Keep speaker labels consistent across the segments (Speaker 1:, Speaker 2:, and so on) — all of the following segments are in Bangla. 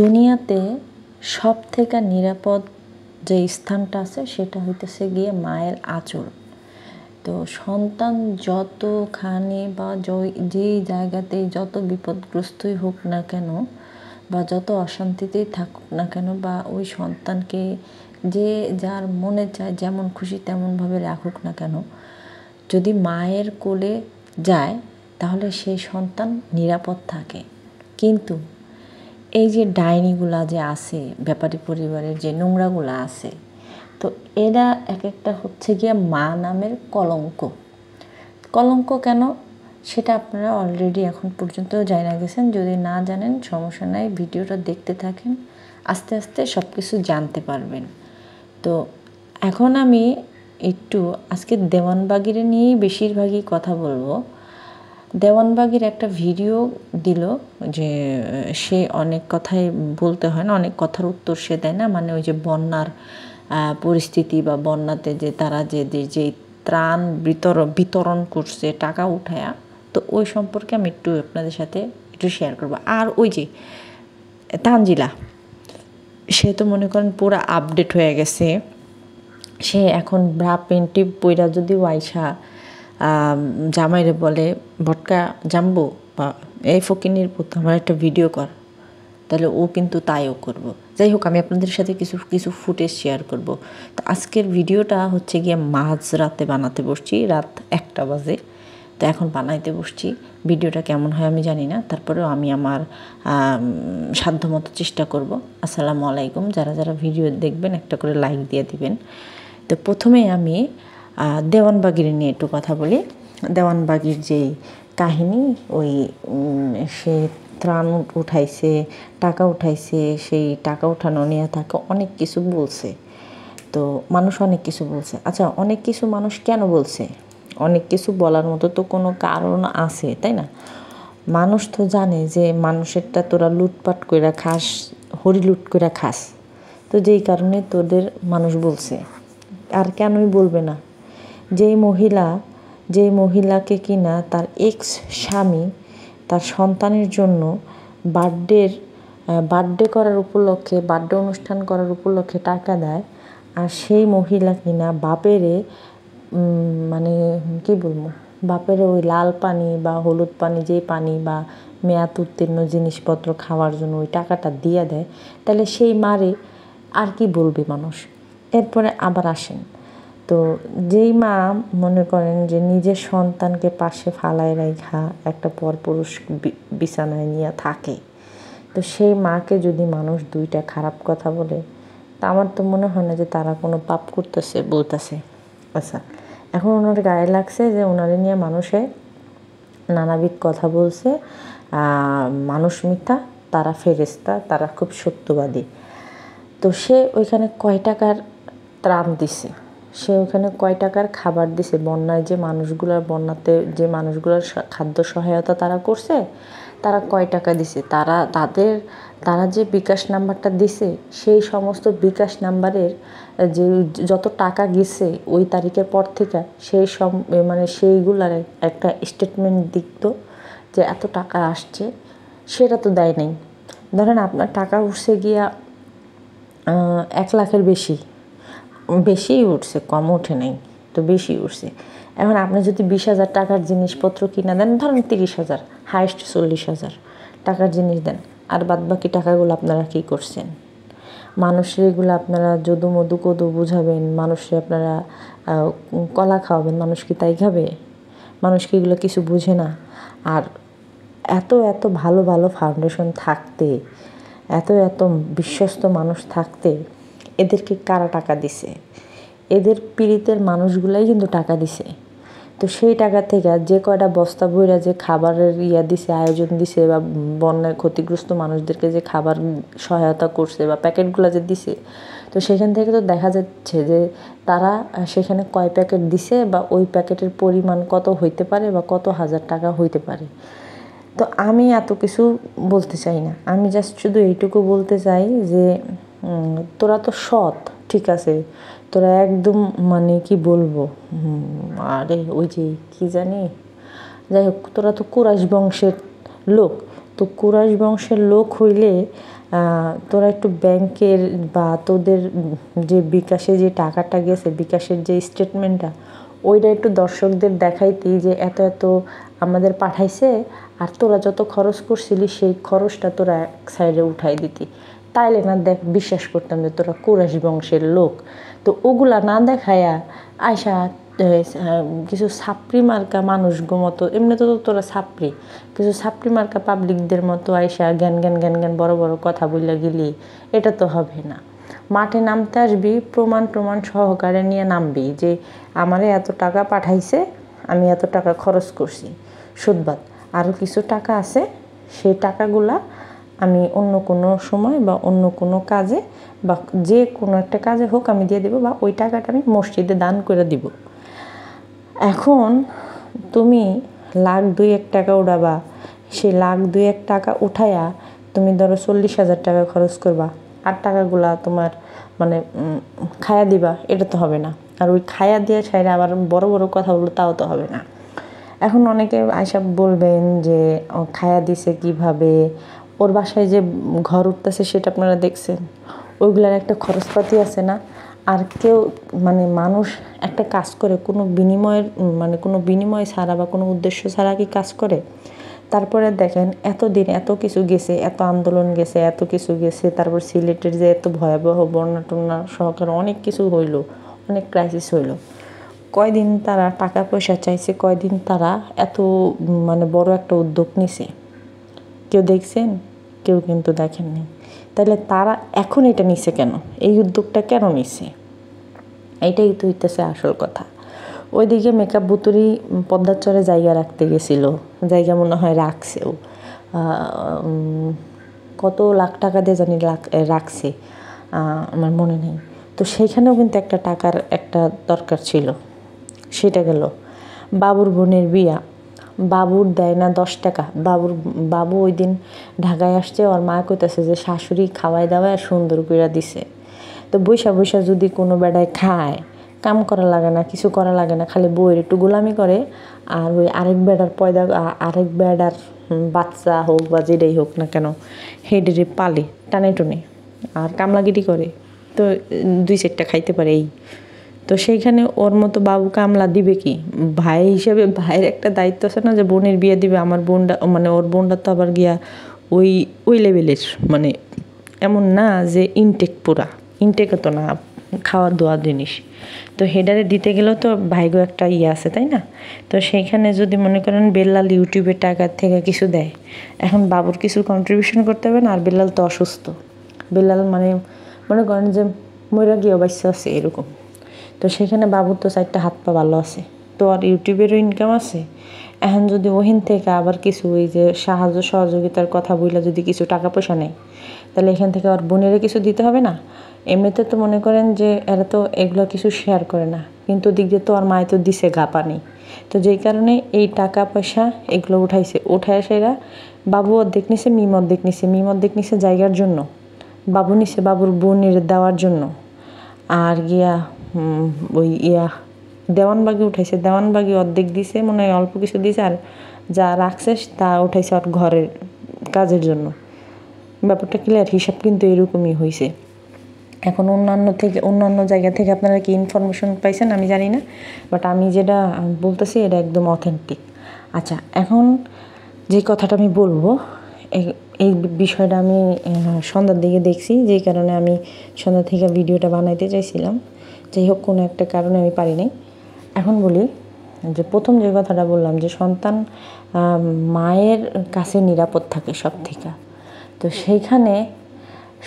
Speaker 1: দুনিয়াতে সব থেকে নিরাপদ যে স্থানটা আছে সেটা হইতেছে গিয়ে মায়ের আঁচল তো সন্তান যতখানি বা যেই জায়গাতেই যত বিপদগ্রস্তই হোক না কেন বা যত অশান্তিতেই থাকুক না কেন বা ওই সন্তানকে যে যার মনে চায় যেমন খুশি তেমনভাবে রাখুক না কেন যদি মায়ের কোলে যায় তাহলে সেই সন্তান নিরাপদ থাকে কিন্তু এই যে ডাইনিগুলা যে আছে ব্যাপারী পরিবারের যে নোংরাগুলো আছে তো এরা এক একটা হচ্ছে গিয়ে মা নামের কলঙ্ক কলঙ্ক কেন সেটা আপনারা অলরেডি এখন পর্যন্ত জানা গেছেন যদি না জানেন সমস্যা নাই ভিডিওটা দেখতে থাকেন আস্তে আস্তে সব কিছু জানতে পারবেন তো এখন আমি একটু আজকে দেওয়ানবাগিরে নিয়েই বেশিরভাগই কথা বলবো দেওয়ানবাগির একটা ভিডিও দিল যে সে অনেক কথাই বলতে হয় না অনেক কথার উত্তর সে দেয় না মানে ওই যে বন্যার পরিস্থিতি বা বন্যাতে যে তারা যে যে ত্রাণ বিতরণ বিতরণ করছে টাকা উঠায়া তো ওই সম্পর্কে আমি একটু আপনাদের সাথে একটু শেয়ার করবো আর ওই যে তানজিলা সে তো মনে করেন পুরো আপডেট হয়ে গেছে সে এখন ব্রা পেন্টিভ বইরা যদি ওয়াইশা জামাইরে বলে বটকা জামবো বা এই ফকিনির পুত্র আমার একটা ভিডিও কর তাহলে ও কিন্তু তাইও করব। যাই হোক আমি আপনাদের সাথে কিছু কিছু ফুটেজ শেয়ার করব। তো আজকের ভিডিওটা হচ্ছে গিয়ে মাঝ রাতে বানাতে বসছি রাত একটা বাজে তো এখন বানাইতে বসছি ভিডিওটা কেমন হয় আমি জানি না তারপরেও আমি আমার সাধ্যমতো চেষ্টা করব আসসালামু আলাইকুম যারা যারা ভিডিও দেখবেন একটা করে লাইক দিয়ে দিবেন তো প্রথমে আমি দেওয়ানবাগির নিয়ে একটু কথা বলি দেওয়ানবাগির যে কাহিনী ওই সে ত্রাণ উঠাইছে টাকা উঠাইছে সেই টাকা উঠানো নিয়ে তাকে অনেক কিছু বলছে তো মানুষ অনেক কিছু বলছে আচ্ছা অনেক কিছু মানুষ কেন বলছে অনেক কিছু বলার মতো তো কোনো কারণ আছে তাই না মানুষ তো জানে যে মানুষেরটা তোরা লুটপাট করে খাস হরি লুট করে খাস তো যেই কারণে তোদের মানুষ বলছে আর কেনই বলবে না যেই মহিলা যে মহিলাকে কিনা তার এক্স স্বামী তার সন্তানের জন্য বার্থডের বার্থডে করার উপলক্ষে বার্থডে অনুষ্ঠান করার উপলক্ষে টাকা দেয় আর সেই মহিলা কিনা বাপেরে মানে কি বলবো বাপেরে ওই লাল পানি বা হলুদ পানি যে পানি বা মেয়াদ উত্তীর্ণ জিনিসপত্র খাওয়ার জন্য ওই টাকাটা দিয়ে দেয় তাহলে সেই মারে আর কি বলবে মানুষ এরপরে আবার আসেন তো যেই মা মনে করেন যে নিজের সন্তানকে পাশে ফালায় রেখা একটা পরপুরুষ বিছানায় নিয়ে থাকে তো সেই মাকে যদি মানুষ দুইটা খারাপ কথা বলে তা আমার তো মনে হয় না যে তারা কোনো পাপ করতেছে বলতেছে আচ্ছা এখন ওনার গায়ে লাগছে যে ওনারে নিয়ে মানুষে নানাবিধ কথা বলছে মানুষ মিথ্যা তারা ফেরেস্তা তারা খুব সত্যবাদী তো সে ওইখানে কয় টাকার ত্রাণ দিছে সে ওখানে কয় টাকার খাবার দিছে বন্যায় যে মানুষগুলোর বন্যাতে যে মানুষগুলোর খাদ্য সহায়তা তারা করছে তারা কয় টাকা দিছে তারা তাদের তারা যে বিকাশ নাম্বারটা দিছে সেই সমস্ত বিকাশ নাম্বারের যে যত টাকা গেছে ওই তারিখের পর থেকে সেই সব মানে সেইগুলার একটা স্টেটমেন্ট দিত যে এত টাকা আসছে সেটা তো দেয় নাই ধরেন আপনার টাকা উঠছে গিয়া এক লাখের বেশি বেশি উঠছে কম উঠে নাই তো বেশি উঠছে এখন আপনি যদি বিশ হাজার টাকার জিনিসপত্র কিনা দেন ধরেন তিরিশ হাজার হায়েস্ট চল্লিশ হাজার টাকার জিনিস দেন আর বাদ বাকি টাকাগুলো আপনারা কী করছেন মানুষের এগুলো আপনারা যদু মধু কদু বুঝাবেন মানুষের আপনারা কলা খাওয়াবেন মানুষ কি তাই খাবে মানুষ কি এগুলো কিছু বুঝে না আর এত এত ভালো ভালো ফাউন্ডেশন থাকতে এত এত বিশ্বস্ত মানুষ থাকতে এদেরকে কারা টাকা দিছে এদের পীড়িতের মানুষগুলাই কিন্তু টাকা দিছে তো সেই টাকা থেকে যে কয়টা বস্তা বইরা যে খাবারের ইয়া দিছে আয়োজন দিছে বা বন্যায় ক্ষতিগ্রস্ত মানুষদেরকে যে খাবার সহায়তা করছে বা প্যাকেটগুলো যে দিছে তো সেখান থেকে তো দেখা যাচ্ছে যে তারা সেখানে কয় প্যাকেট দিছে বা ওই প্যাকেটের পরিমাণ কত হইতে পারে বা কত হাজার টাকা হইতে পারে তো আমি এত কিছু বলতে চাই না আমি জাস্ট শুধু এইটুকু বলতে চাই যে তোরা তো সৎ ঠিক আছে তোরা একদম মানে কি বলবো আরে ওই যে কি জানি যাই হোক তোরা তো কুরাশ বংশের লোক তো কুরাশ বংশের লোক হইলে তোরা একটু ব্যাংকের বা তোদের যে বিকাশে যে টাকাটা গেছে বিকাশের যে স্টেটমেন্টটা ওইটা একটু দর্শকদের দেখাইতি যে এত এত আমাদের পাঠাইছে আর তোরা যত খরচ করছিলি সেই খরচটা তোরা এক সাইডে উঠাই দিতি তাইলে না দেখ বিশ্বাস করতাম যে তোরা কুরাশ বংশের লোক তো ওগুলা না দেখায়া আয়সা কিছু সাপ্রি মার্কা মানুষগো মতো এমনি তো তোরা ছাপড়ি কিছু সাপ্রি মার্কা পাবলিকদের মতো আয়সা জ্ঞান জ্ঞান জ্ঞান জ্ঞান বড় বড় কথা বললে গেলি এটা তো হবে না মাঠে নামতে আসবি প্রমাণ প্রমাণ সহকারে নিয়ে নামবি যে আমারে এত টাকা পাঠাইছে আমি এত টাকা খরচ করছি সুদবাদ আরও কিছু টাকা আছে সেই টাকাগুলা আমি অন্য কোনো সময় বা অন্য কোনো কাজে বা যে কোনো একটা কাজে হোক আমি দিয়ে দেবো বা ওই টাকাটা আমি মসজিদে দান করে দিব এখন তুমি লাখ দুই এক টাকা উড়াবা সেই লাখ দুই এক টাকা উঠাইয়া তুমি ধরো চল্লিশ হাজার টাকা খরচ করবা আর টাকাগুলা তোমার মানে খায়া দিবা এটা তো হবে না আর ওই খায়া দিয়ে ছাইরা আবার বড় বড় কথা বলো তাও তো হবে না এখন অনেকে আইসা বলবেন যে খায়া দিছে কিভাবে ওর বাসায় যে ঘর উঠতেছে সেটা আপনারা দেখছেন ওইগুলার একটা খরচপাতি আছে না আর কেউ মানে মানুষ একটা কাজ করে কোনো বিনিময়ের মানে কোনো বিনিময় ছাড়া বা কোনো উদ্দেশ্য ছাড়া কি কাজ করে তারপরে দেখেন এত দিন এত কিছু গেছে এত আন্দোলন গেছে এত কিছু গেছে তারপর সিলেটের যে এত ভয়াবহ বন্যা টন্যা সহকারে অনেক কিছু হইল অনেক ক্রাইসিস হইল কয়দিন তারা টাকা পয়সা চাইছে কয়দিন তারা এত মানে বড় একটা উদ্যোগ নিছে কেউ দেখছেন কেউ কিন্তু দেখেননি তাহলে তারা এখন এটা নিছে কেন এই উদ্যোগটা কেন নিছে এইটাই তো হইতেছে আসল কথা ওইদিকে মেকআপ বুতুরি পদ্মাচরে জায়গা রাখতে গেছিল জায়গা মনে হয় রাখছেও কত লাখ টাকা দিয়ে জানি রাখছে আমার মনে নেই তো সেইখানেও কিন্তু একটা টাকার একটা দরকার ছিল সেটা গেল বাবুর বোনের বিয়া বাবুর দেয় না দশ টাকা বাবুর বাবু ওই দিন ঢাকায় আসছে ওর মা কইতেছে যে শাশুড়ি খাওয়াই দাওয়ায় সুন্দর করে দিছে তো বৈশা বৈশা যদি কোনো বেড়ায় খায় কাম করা লাগে না কিছু করা লাগে না খালি বইয়ের একটু গোলামি করে আর ওই আরেক বেড়ার পয়দা আরেক বেড়ার বাচ্চা হোক বা যেটাই হোক না কেন হেডেরে পালে টানে টুনে আর কামলাগিটি করে তো দুই চারটা খাইতে পারে এই তো সেইখানে ওর মতো বাবু কামলা দিবে কি ভাই হিসেবে ভাইয়ের একটা দায়িত্ব আছে না যে বোনের বিয়ে দিবে আমার বোনটা মানে ওর বোনটা তো আবার গিয়া ওই ওই লেভেলের মানে এমন না যে ইনটেক পুরা ইনটেক তো না খাওয়া দোয়া জিনিস তো হেডারে দিতে গেলেও তো ভাইগো একটা ইয়ে আছে তাই না তো সেইখানে যদি মনে করেন বেল্লাল ইউটিউবে টাকার থেকে কিছু দেয় এখন বাবুর কিছু কন্ট্রিবিউশন করতে হবে না আর বেল্লাল তো অসুস্থ বেল্লাল মানে মনে করেন যে ময়রা গিয়ে অবশ্য আছে এরকম তো সেখানে বাবুর তো চারটা হাত পা ভালো আছে তো আর ইউটিউবেরও ইনকাম আছে এখন যদি ওহিন থেকে আবার কিছু ওই যে সাহায্য সহযোগিতার কথা বইলা যদি কিছু টাকা পয়সা নেয় তাহলে এখান থেকে আর বোনেরও কিছু দিতে হবে না এমনিতে তো মনে করেন যে এরা তো এগুলো কিছু শেয়ার করে না কিন্তু দিক দিয়ে তো আর মায়ে তো দিছে গা পানি তো যেই কারণে এই টাকা পয়সা এগুলো উঠাইছে উঠায় সেরা বাবু অর্ধেক নিছে মিম অর্ধেক নিছে মিম অর্ধেক নিছে জায়গার জন্য বাবু নিছে বাবুর বোনের দেওয়ার জন্য আর গিয়া ওই ইয়া দেওয়ানবাগি উঠাইছে দেওয়ানবাগি অর্ধেক দিছে মনে হয় অল্প কিছু দিছে আর যা রাখছে তা উঠাইছে ওর ঘরের কাজের জন্য ব্যাপারটা ক্লিয়ার হিসাব কিন্তু এরকমই হয়েছে এখন অন্যান্য থেকে অন্যান্য জায়গা থেকে আপনারা কি ইনফরমেশন পাইছেন আমি জানি না বাট আমি যেটা বলতেছি এটা একদম অথেন্টিক আচ্ছা এখন যে কথাটা আমি বলবো এই বিষয়টা আমি সন্ধ্যার দিকে দেখছি যেই কারণে আমি সন্ধ্যা থেকে ভিডিওটা বানাইতে চাইছিলাম যাই হোক কোনো একটা কারণে আমি পারিনি এখন বলি যে প্রথম যে কথাটা বললাম যে সন্তান মায়ের কাছে নিরাপদ থাকে সব থেকে তো সেইখানে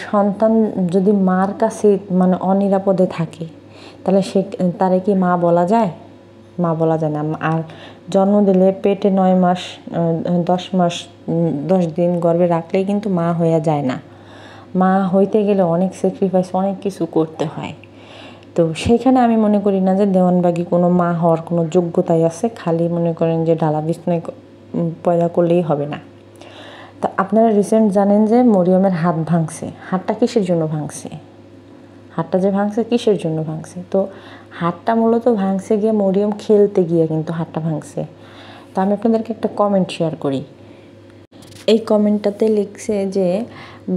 Speaker 1: সন্তান যদি মার কাছে মানে অনিরাপদে থাকে তাহলে সে তারে কি মা বলা যায় মা বলা যায় না আর জন্ম দিলে পেটে নয় মাস দশ মাস দশ দিন গর্ভে রাখলেই কিন্তু মা হয়ে যায় না মা হইতে গেলে অনেক স্যাক্রিফাইস অনেক কিছু করতে হয় তো সেইখানে আমি মনে করি না যে দেওয়ানবাগি কোনো মা হওয়ার কোনো যোগ্যতাই আছে খালি মনে করেন যে ডালা বিছনায় পয়দা করলেই হবে না তা আপনারা রিসেন্ট জানেন যে মরিয়মের হাত ভাঙছে হাতটা কিসের জন্য ভাঙছে হাতটা যে ভাঙছে কিসের জন্য ভাঙছে তো হাতটা মূলত ভাঙছে গিয়ে মরিয়ম খেলতে গিয়ে কিন্তু হাতটা ভাঙছে তা আমি আপনাদেরকে একটা কমেন্ট শেয়ার করি এই কমেন্টটাতে লিখছে যে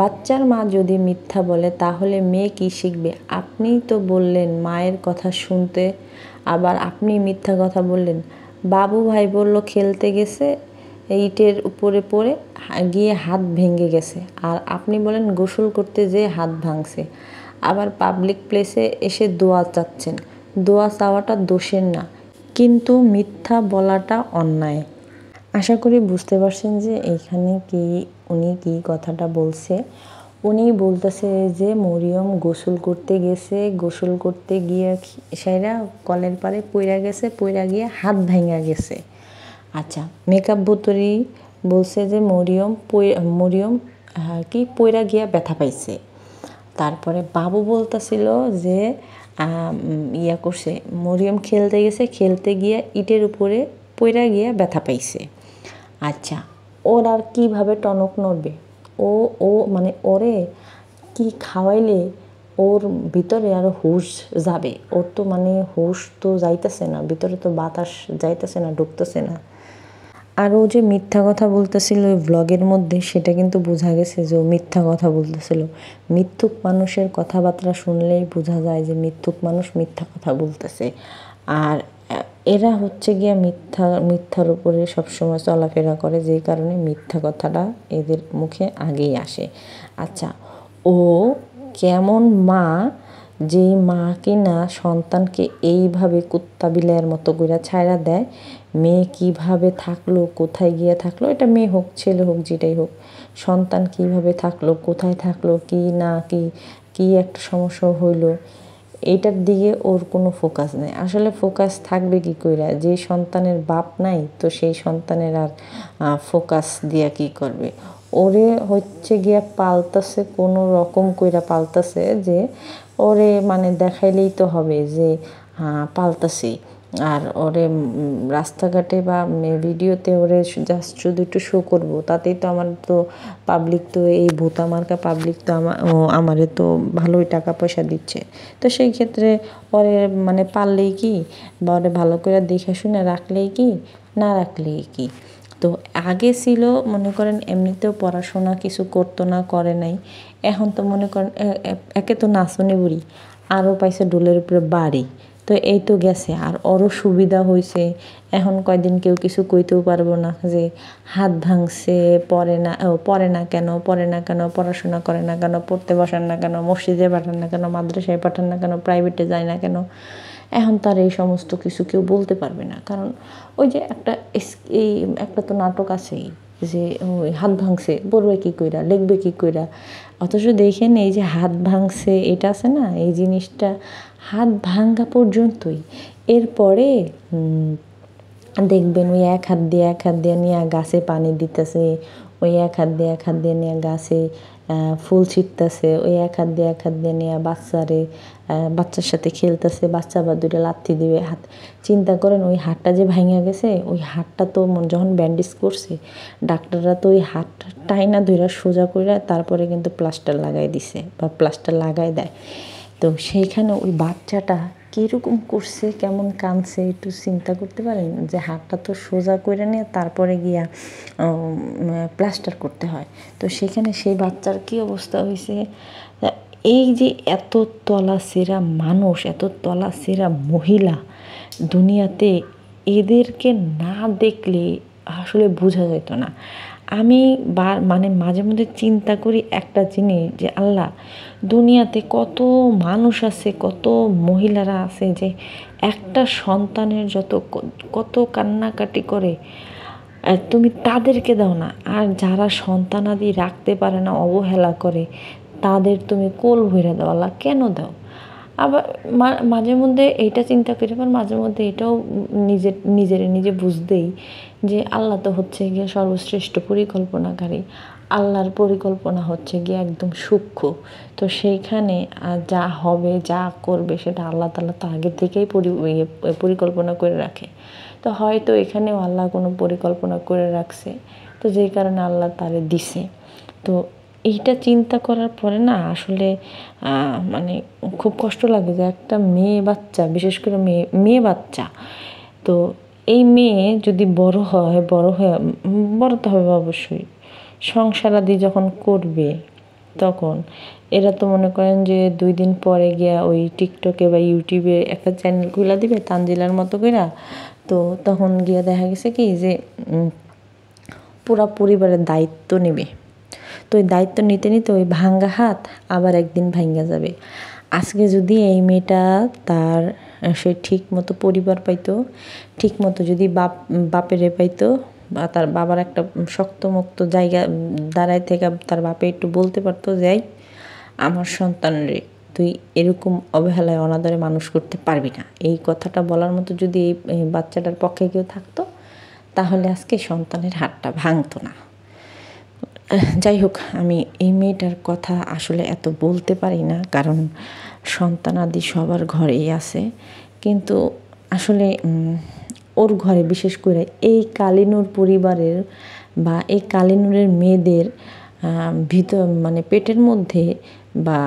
Speaker 1: বাচ্চার মা যদি মিথ্যা বলে তাহলে মেয়ে কি শিখবে আপনিই তো বললেন মায়ের কথা শুনতে আবার আপনি মিথ্যা কথা বললেন বাবু ভাই বলল খেলতে গেছে ইটের উপরে পড়ে গিয়ে হাত ভেঙে গেছে আর আপনি বলেন গোসল করতে যেয়ে হাত ভাঙছে আবার পাবলিক প্লেসে এসে দোয়া চাচ্ছেন দোয়া চাওয়াটা দোষের না কিন্তু মিথ্যা বলাটা অন্যায় আশা করি বুঝতে পারছেন যে এইখানে কি উনি কি কথাটা বলছে উনি বলতেছে যে মরিয়ম গোসল করতে গেছে গোসল করতে গিয়ে সেরা কলের পারে পইরা গেছে পইরা গিয়ে হাত ভাঙা গেছে আচ্ছা মেকআপ বোতরি বলছে যে মরিয়ম মরিয়ম কি পইরা গিয়া ব্যথা পাইছে তারপরে বাবু বলতেছিল যে ইয়া করছে মরিয়ম খেলতে গেছে খেলতে গিয়া ইটের উপরে পইরা গিয়া ব্যথা পাইছে আচ্ছা ওর আর কীভাবে টনক নড়বে ও ও মানে ওরে কি খাওয়াইলে ওর ভিতরে আর হুশ যাবে ওর তো মানে হুশ তো যাইতেছে না ভিতরে তো বাতাস যাইতেছে না ঢুকতেছে না আর ও যে মিথ্যা কথা বলতেছিল ওই ব্লগের মধ্যে সেটা কিন্তু বোঝা গেছে যে ও মিথ্যা কথা বলতেছিল মিথ্যুক মানুষের কথাবার্তা শুনলেই বোঝা যায় যে মিথ্যুক মানুষ মিথ্যা কথা বলতেছে আর এরা হচ্ছে গিয়ে মিথ্যা মিথ্যার উপরে সবসময় চলাফেরা করে যেই কারণে মিথ্যা কথাটা এদের মুখে আগেই আসে আচ্ছা ও কেমন মা যেই মা কিনা সন্তানকে এইভাবে কুত্তা বিলায়ের মতো করে ছায়রা দেয় মেয়ে কিভাবে থাকলো কোথায় গিয়ে থাকলো এটা মেয়ে হোক ছেলে হোক যেটাই হোক সন্তান কিভাবে থাকলো কোথায় থাকলো কি না কি কি একটা সমস্যা হইলো এইটার দিকে ওর কোনো ফোকাস নেই আসলে ফোকাস থাকবে কি কইরা যে সন্তানের বাপ নাই তো সেই সন্তানের আর ফোকাস দিয়া কি করবে ওরে হচ্ছে গিয়া পালতাছে কোনো রকম কইরা পালতাছে যে ওরে মানে দেখাইলেই তো হবে যে পালতাছেই আর ওরে রাস্তাঘাটে বা ভিডিওতে ওরে জাস্ট শুধু একটু শো করব তাতেই তো আমার তো পাবলিক তো এই ভূতা মার্কা পাবলিক তো আমার আমারে তো ভালোই টাকা পয়সা দিচ্ছে তো সেই ক্ষেত্রে ওরে মানে পারলেই কি বা ওরে ভালো করে দেখে শুনে রাখলেই কি না রাখলেই কি তো আগে ছিল মনে করেন এমনিতেও পড়াশোনা কিছু করতো না করে নাই এখন তো মনে করেন একে তো নাচনে বুড়ি আরও পাইছে ডোলের উপরে বাড়ি তো এই তো গেছে আর ওরও সুবিধা হয়েছে এখন কয়দিন কেউ কিছু কইতেও পারবো না যে হাত ভাঙছে পরে না পড়ে না কেন পরে না কেন পড়াশোনা করে না কেন পড়তে বসান না কেন মসজিদে পাঠান না কেন মাদ্রাসায় পাঠান না কেন প্রাইভেটে যায় না কেন এখন তার এই সমস্ত কিছু কেউ বলতে পারবে না কারণ ওই যে একটা এই একটা তো নাটক আছেই যে ওই হাত ভাঙছে পড়বে কী কইরা লিখবে কী কইরা অথচ দেখেন এই যে হাত ভাঙছে এটা আছে না এই জিনিসটা হাত ভাঙ্গা পর্যন্তই এরপরে দেখবেন ওই এক হাত দিয়ে এক হাত দিয়ে নিয়ে গাছে পানি দিতেছে ওই এক হাত দিয়ে এক হাত দিয়ে নিয়ে গাছে ফুল ছিটতেছে ওই এক হাত দিয়ে এক হাত দিয়ে নিয়ে বাচ্চারে বাচ্চার সাথে খেলতেছে বাচ্চা বা দুটো লাথি দিবে হাত চিন্তা করেন ওই হাতটা যে ভাঙিয়া গেছে ওই হাতটা তো যখন ব্যান্ডেজ করছে ডাক্তাররা তো ওই হাতটা টাইনা ধইরা সোজা করে তারপরে কিন্তু প্লাস্টার লাগাই দিছে বা প্লাস্টার লাগাই দেয় তো সেইখানে ওই বাচ্চাটা কীরকম করছে কেমন কাঁদছে একটু চিন্তা করতে পারেন যে হাতটা তো সোজা করে নিয়ে তারপরে গিয়া প্লাস্টার করতে হয় তো সেখানে সেই বাচ্চার কী অবস্থা হয়েছে এই যে এত তলা সেরা মানুষ এত তলা সেরা মহিলা দুনিয়াতে এদেরকে না দেখলে আসলে বোঝা যেত না আমি বা মানে মাঝে মধ্যে চিন্তা করি একটা জিনিস যে আল্লাহ দুনিয়াতে কত মানুষ আছে কত মহিলারা আছে যে একটা সন্তানের যত কত কান্নাকাটি করে তুমি তাদেরকে দাও না আর যারা সন্তানাদি রাখতে পারে না অবহেলা করে তাদের তুমি কোল ভরে দাও আল্লাহ কেন দাও আবার মাঝে মধ্যে এইটা চিন্তা করি আবার মাঝে মধ্যে এটাও নিজের নিজের নিজে বুঝতেই যে আল্লাহ তো হচ্ছে গিয়ে সর্বশ্রেষ্ঠ পরিকল্পনাকারী আল্লাহর পরিকল্পনা হচ্ছে গিয়ে একদম সূক্ষ্ম তো সেইখানে যা হবে যা করবে সেটা আল্লাহ তাল্লাহ তো আগের থেকেই ইয়ে, পরিকল্পনা করে রাখে তো হয়তো এখানেও আল্লাহ কোনো পরিকল্পনা করে রাখছে তো যেই কারণে আল্লাহ তারে দিছে তো এইটা চিন্তা করার পরে না আসলে মানে খুব কষ্ট লাগে যে একটা মেয়ে বাচ্চা বিশেষ করে মেয়ে মেয়ে বাচ্চা তো এই মেয়ে যদি বড় হয় বড় হয়ে বড় তো হবে অবশ্যই সংসারাদি যখন করবে তখন এরা তো মনে করেন যে দুই দিন পরে গিয়া ওই টিকটকে বা ইউটিউবে একটা চ্যানেল খুলে দিবে তানজিলার মতো করে তো তখন গিয়া দেখা গেছে কি যে পুরা পরিবারের দায়িত্ব নেবে তো ওই দায়িত্ব নিতে নিতে ওই ভাঙ্গা হাত আবার একদিন ভাঙ্গা যাবে আজকে যদি এই মেয়েটা তার সে ঠিক মতো পরিবার পাইতো ঠিক মতো যদি বাপ বাপেরে পাইতো বা তার বাবার একটা শক্তমুক্ত জায়গা দাঁড়ায় থেকে তার বাপে একটু বলতে পারতো যে আমার সন্তান রে তুই এরকম অবহেলায় অনাদরে মানুষ করতে পারবি না এই কথাটা বলার মতো যদি এই বাচ্চাটার পক্ষে কেউ থাকতো তাহলে আজকে সন্তানের হাতটা ভাঙতো না যাই হোক আমি এই মেয়েটার কথা আসলে এত বলতে পারি না কারণ সন্তানাদি সবার ঘরেই আছে কিন্তু আসলে ওর ঘরে বিশেষ করে এই কালিনুর পরিবারের বা এই কালিনুরের মেয়েদের ভিতর মানে পেটের মধ্যে বা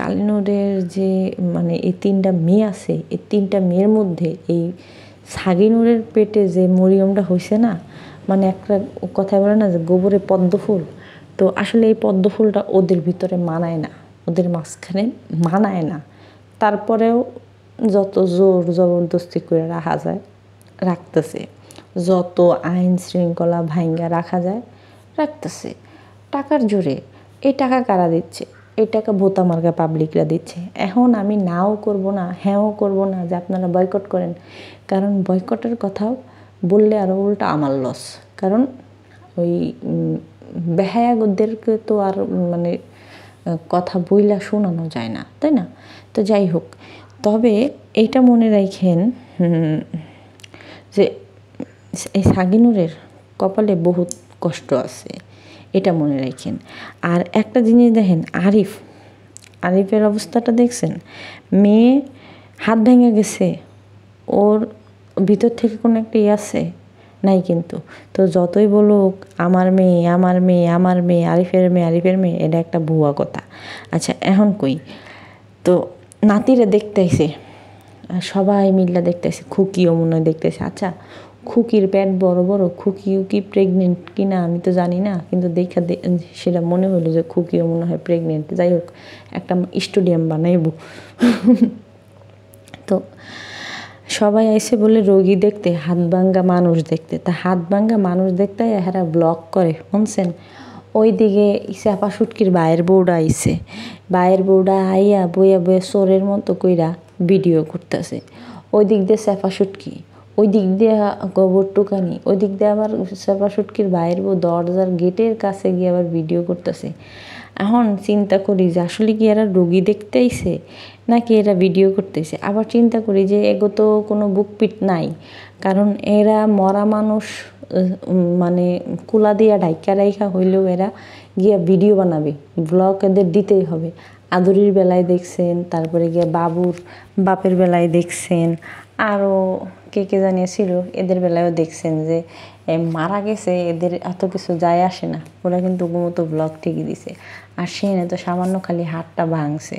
Speaker 1: কালিনুরের যে মানে এই তিনটা মেয়ে আছে এই তিনটা মেয়ের মধ্যে এই সাগিনুরের পেটে যে মরিয়মটা হয়েছে না মানে একটা কথা বলে না যে গোবরে পদ্মফুল ফুল তো আসলে এই পদ্ম ফুলটা ওদের ভিতরে মানায় না ওদের মাঝখানে মানায় না তারপরেও যত জোর জবরদস্তি করে রাখা যায় রাখতেছে যত আইন শৃঙ্খলা ভাঙ্গা রাখা যায় রাখতেছে টাকার জোরে এই টাকা কারা দিচ্ছে এই টাকা ভোতা মার্কা পাবলিকরা দিচ্ছে এখন আমি নাও করব না হ্যাঁও করব না যে আপনারা বয়কট করেন কারণ বয়কটের কথাও বললে আরও উল্টা আমার লস কারণ ওই বেহায়াগদেরকে তো আর মানে কথা বইলা শোনানো যায় না তাই না তো যাই হোক তবে এইটা মনে রাখেন যে এই সাগিনুরের কপালে বহুত কষ্ট আছে এটা মনে রাখেন আর একটা জিনিস দেখেন আরিফ আরিফের অবস্থাটা দেখছেন মেয়ে হাত ভেঙে গেছে ওর ভিতর থেকে কোনো একটা ইয়ে আছে নাই কিন্তু তো যতই বলুক আমার মেয়ে আমার মেয়ে আমার মেয়ে আরিফের মেয়ে আরিফের মেয়ে এটা একটা ভুয়া কথা আচ্ছা এখন কই তো নাতিরা দেখতেছে সবাই মিল্লা দেখতেছে খুকিও মনে হয় দেখতেছে আচ্ছা খুকির প্যাট বড় বড় খুকিও কি প্রেগনেন্ট কি না আমি তো জানি না কিন্তু দেখা সেটা মনে হলো যে খুকিও মনে হয় প্রেগনেন্ট যাই হোক একটা স্টেডিয়াম বানাইব তো সবাই আইসে বলে রোগী দেখতে হাত ভাঙ্গা মানুষ দেখতে তা হাত ভাঙ্গা মানুষ দেখতে এহারা ব্লক করে শুনছেন ওইদিকে চাপা সুটকির বায়ের বৌডা আইসে বায়ের বৌডা আইয়া বইয়া বইয়া চোরের মতো কইরা ভিডিও করতেছে ওই দিক দিয়ে চাপা সুটকি ওই দিক দিয়ে গোবর টুকানি ওই দিক দিয়ে আবার চাপা সুটকির বউ দরজার গেটের কাছে গিয়ে আবার ভিডিও করতেছে এখন চিন্তা করি যে আসলে কি এরা রোগী দেখতেইছে নাকি এরা ভিডিও করতেছে আবার চিন্তা করি যে এগো তো কোনো বুকপিট নাই কারণ এরা মরা মানুষ মানে কুলা দিয়া ডাইকা ডাইকা হইলেও এরা গিয়া ভিডিও বানাবে ব্লগ এদের দিতেই হবে আদুরির বেলায় দেখছেন তারপরে গিয়া বাবুর বাপের বেলায় দেখছেন আরও কে কে জানিয়েছিল এদের বেলায়ও দেখছেন যে মারা গেছে এদের এত কিছু যায় আসে না ওরা কিন্তু ঘুমতো ব্লগ ঠিকই দিছে আর সে না তো সামান্য খালি হাতটা ভাঙছে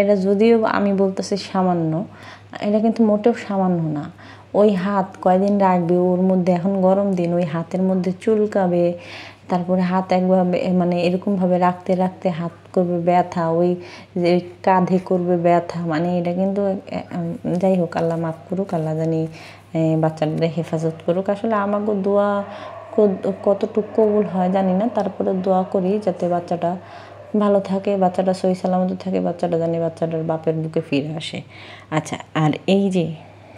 Speaker 1: এটা যদিও আমি বলতেছি সামান্য এটা কিন্তু মোটেও সামান্য না ওই হাত কয়দিন রাখবে ওর মধ্যে এখন গরম দিন ওই হাতের মধ্যে চুলকাবে তারপরে হাত একভাবে মানে এরকমভাবে রাখতে রাখতে হাত করবে ব্যথা ওই যে কাঁধে করবে ব্যথা মানে এটা কিন্তু যাই হোক আল্লাহ মাফ করুক আল্লাহ জানি বাচ্চাদের হেফাজত করুক আসলে আমাকে দোয়া কতটুকু কবুল হয় জানি না তারপরে দোয়া করি যাতে বাচ্চাটা ভালো থাকে বাচ্চাটা সই সালামত থাকে বাচ্চাটা জানি বাচ্চাটার বাপের বুকে ফিরে আসে আচ্ছা আর এই যে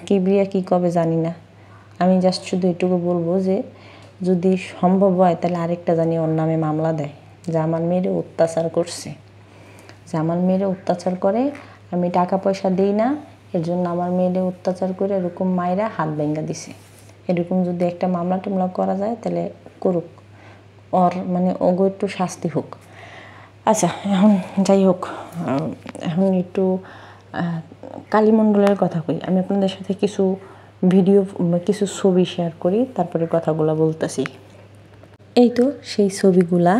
Speaker 1: কিবরিয়া কি কবে জানি না আমি জাস্ট শুধু এটুকু বলবো যে যদি সম্ভব হয় তাহলে আরেকটা জানি ওর নামে মামলা দেয় যে আমার মেয়েরে অত্যাচার করছে যে আমার মেয়েরে অত্যাচার করে আমি টাকা পয়সা দিই না এর জন্য আমার মেয়েরে অত্যাচার করে এরকম মায়েরা হাত ভেঙ্গা দিছে এরকম যদি একটা মামলা টুমলা করা যায় তাহলে করুক ওর মানে ওগো একটু শাস্তি হোক আচ্ছা এখন যাই হোক এখন একটু কালীমণ্ডলের কথা কই আমি আপনাদের সাথে কিছু ভিডিও কিছু ছবি শেয়ার করি তারপরে কথাগুলো বলতেছি এই তো সেই ছবিগুলা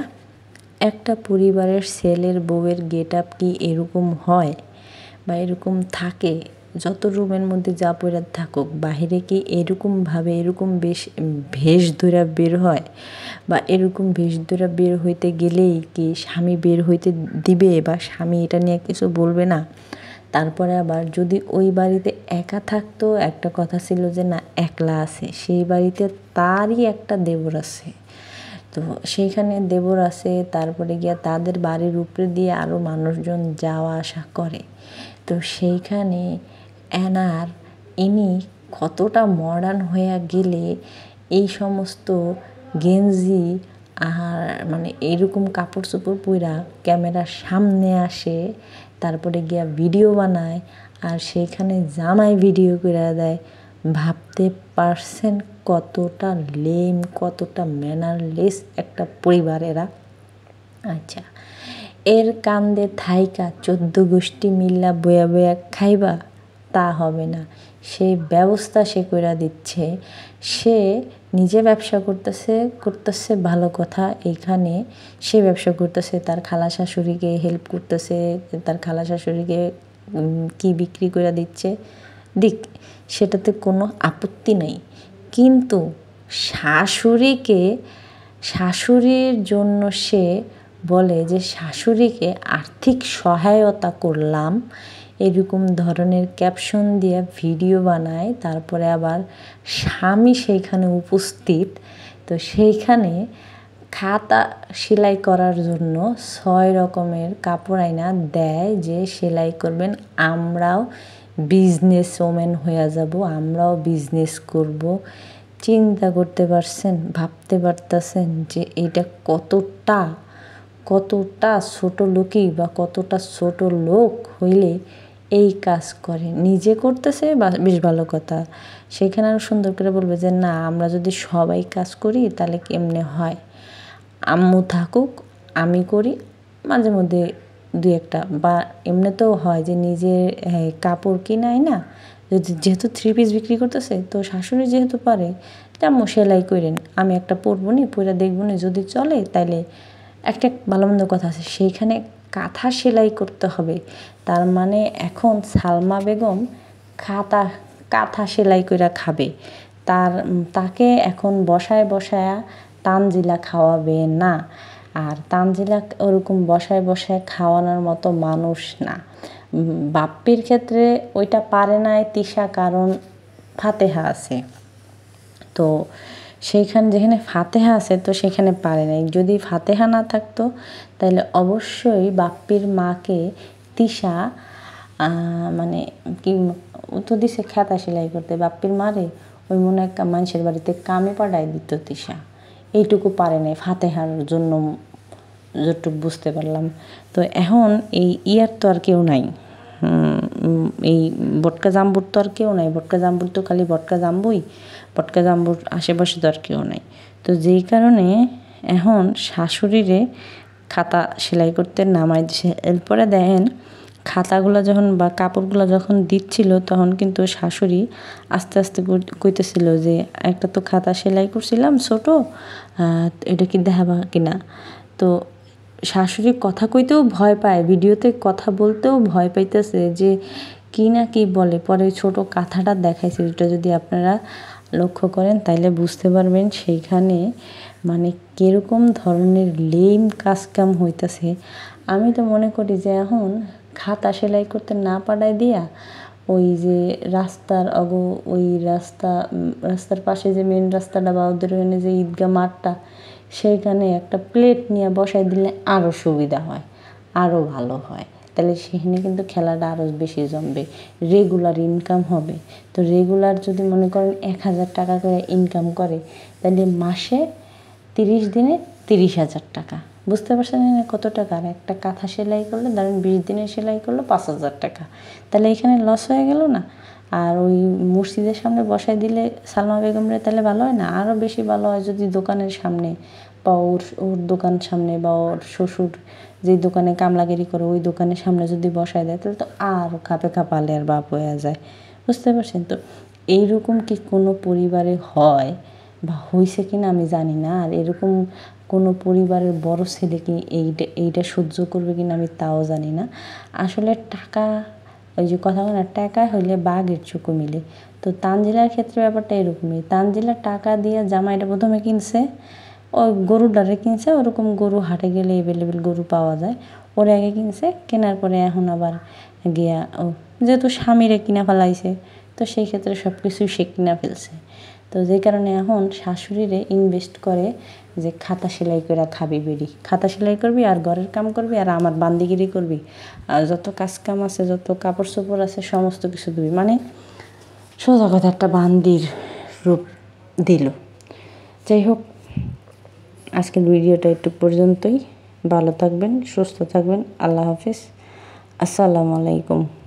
Speaker 1: একটা পরিবারের ছেলের বউয়ের গেট আপ কি এরকম হয় বা এরকম থাকে যত রুমের মধ্যে যা পয়রা থাকুক বাহিরে কি এরকমভাবে এরকম বেশ ভেষ ধরা বের হয় বা এরকম ভেষ ধরা বের হইতে গেলেই কি স্বামী বের হইতে দিবে বা স্বামী এটা নিয়ে কিছু বলবে না তারপরে আবার যদি ওই বাড়িতে একা থাকতো একটা কথা ছিল যে না একলা আছে সেই বাড়িতে তারই একটা দেবর আছে তো সেইখানে দেবর আছে তারপরে গিয়া তাদের বাড়ির উপরে দিয়ে আরও মানুষজন যাওয়া আসা করে তো সেইখানে অ্যানার ইনি কতটা মডার্ন হয়ে গেলে এই সমস্ত গেঞ্জি আর মানে এরকম কাপড় চোপড় পইরা ক্যামেরার সামনে আসে তারপরে গিয়া ভিডিও বানায় আর সেইখানে জামাই ভিডিও করে দেয় ভাবতে পারছেন কতটা লেম কতটা ম্যানারলেস একটা পরিবার এরা আচ্ছা এর কান্দে থাইকা চোদ্দ গোষ্ঠী মিল্লা বয়া বয়া খাইবা তা হবে না সেই ব্যবস্থা সে কইরা দিচ্ছে সে নিজে ব্যবসা করতেছে করতেছে ভালো কথা এইখানে সে ব্যবসা করতেছে তার খালা শাশুড়িকে হেল্প করতেছে তার খালা শাশুড়িকে কি বিক্রি করে দিচ্ছে দিক সেটাতে কোনো আপত্তি নেই কিন্তু শাশুড়িকে শাশুড়ির জন্য সে বলে যে শাশুড়িকে আর্থিক সহায়তা করলাম এরকম ধরনের ক্যাপশন দিয়ে ভিডিও বানায় তারপরে আবার স্বামী সেইখানে উপস্থিত তো সেইখানে খাতা সেলাই করার জন্য ছয় রকমের কাপড় আইনা দেয় যে সেলাই করবেন আমরাও বিজনেস ওমেন হয়ে যাব আমরাও বিজনেস করব চিন্তা করতে পারছেন ভাবতে পারতেছেন যে এটা কতটা কতটা ছোট লোকই বা কতটা ছোট লোক হইলে এই কাজ করে নিজে করতেছে বেশ ভালো কথা সেখানে আরও সুন্দর করে বলবে যে না আমরা যদি সবাই কাজ করি তাহলে কেমনে হয় আম্মু থাকুক আমি করি মাঝে মধ্যে দু একটা বা এমনিতেও হয় যে নিজের কাপড় কিনাই না যদি যেহেতু থ্রি পিস বিক্রি করতেছে তো শাশুড়ি যেহেতু পারে আম্মু সেলাই করেন আমি একটা পরবো নি পরে দেখবো না যদি চলে তাইলে একটা ভালো মন্দ কথা আছে সেইখানে কাঁথা সেলাই করতে হবে তার মানে এখন সালমা বেগম খাতা কাঁথা সেলাই করে খাবে তার তাকে এখন বসায় বসায়া তানজিলা খাওয়াবে না আর তানজিলা ওরকম বসায় বসায় খাওয়ানোর মতো মানুষ না বাপ্পির ক্ষেত্রে ওইটা পারে নাই তিশা কারণ ফাতেহা আছে তো সেইখান যেখানে ফাতেহা আছে তো সেখানে পারে নাই যদি ফাতেহা না থাকতো তাহলে অবশ্যই বাপ্পির মাকে তিশা মানে কি ও তো দিছে খ্যাতা সেলাই করতে বাপ্পির মারে ওই মনে এক মানুষের বাড়িতে কামে পাড়ায় দিত তিশা এইটুকু পারে নাই ফাতেহার জন্য যতটুকু বুঝতে পারলাম তো এখন এই ইয়ার তো আর কেউ নাই এই বটকা জাম্বুর তো আর কেউ নাই বটকা জাম্বুর তো খালি বটকা জাম্বুই পটকা জাম্বুর আশেপাশে তো আর কেউ নাই তো যেই কারণে এখন শাশুড়িরে খাতা সেলাই করতে নামাই দিছে এরপরে দেখেন খাতাগুলো যখন বা কাপড়গুলো যখন দিচ্ছিল তখন কিন্তু শাশুড়ি আস্তে আস্তে কইতেছিল যে একটা তো খাতা সেলাই করছিলাম ছোট এটা কি দেখাবা কিনা তো শাশুড়ি কথা কইতেও ভয় পায় ভিডিওতে কথা বলতেও ভয় পাইতেছে যে কি না কি বলে পরে ছোট কাঁথাটা দেখাইছে এটা যদি আপনারা লক্ষ্য করেন তাইলে বুঝতে পারবেন সেইখানে মানে কীরকম ধরনের লেম কাজকাম হইতাছে আমি তো মনে করি যে এখন খাতা সেলাই করতে না পাড়ায় দিয়া ওই যে রাস্তার অগ ওই রাস্তা রাস্তার পাশে যে মেন রাস্তাটা বা ওদের ওখানে যে ঈদগা মাঠটা সেইখানে একটা প্লেট নিয়ে বসাই দিলে আরও সুবিধা হয় আরও ভালো হয় তাহলে সেখানে কিন্তু খেলাটা আরও বেশি জমবে রেগুলার ইনকাম হবে তো রেগুলার যদি মনে করেন এক হাজার টাকা করে ইনকাম করে তাহলে মাসে তিরিশ দিনে তিরিশ হাজার টাকা বুঝতে পারছেন কত টাকা আর একটা কাঁথা সেলাই করলে ধরেন বিশ দিনে সেলাই করলো পাঁচ হাজার টাকা তাহলে এখানে লস হয়ে গেল না আর ওই মসজিদের সামনে বসাই দিলে সালমা বেগমরে তাহলে ভালো হয় না আরও বেশি ভালো হয় যদি দোকানের সামনে বা ওর ওর দোকান সামনে বা ওর শ্বশুর যে দোকানে কামলাগিরি করে ওই দোকানের সামনে যদি বসায় দেয় তাহলে তো আর খাপে খাপালে আর বাপ হয়ে যায় বুঝতে পারছেন তো এইরকম কি কোনো পরিবারে হয় বা হয়েছে কি আমি জানি না আর এরকম কোনো পরিবারের বড় ছেলে কি এইটা এইটা সহ্য করবে কি আমি তাও জানি না আসলে টাকা ওই যে কথা বলে টাকা হইলে বাঘের চুকু মিলে তো তানজিলার ক্ষেত্রে ব্যাপারটা এরকমই তানজিলা টাকা দিয়ে জামাইটা প্রথমে কিনছে ও গরুর ডারে কিনছে ওরকম গরু হাটে গেলে এভেলেবেল গরু পাওয়া যায় ওরে আগে কিনছে কেনার পরে এখন আবার গিয়া ও যেহেতু স্বামীরে কিনা ফেলাইছে তো সেই ক্ষেত্রে সব কিছুই সে কিনা ফেলছে তো যে কারণে এখন শাশুড়িরে ইনভেস্ট করে যে খাতা সেলাই করে খাবি বেরি খাতা সেলাই করবি আর ঘরের কাম করবি আর আমার বান্দিগিরি করবি আর যত কাজ কাম আছে যত কাপড় চোপড় আছে সমস্ত কিছু দিবি মানে সোজা কথা একটা বান্দির রূপ দিল যাই হোক আজকের ভিডিওটা একটু পর্যন্তই ভালো থাকবেন সুস্থ থাকবেন আল্লাহ হাফিজ আসসালামু আলাইকুম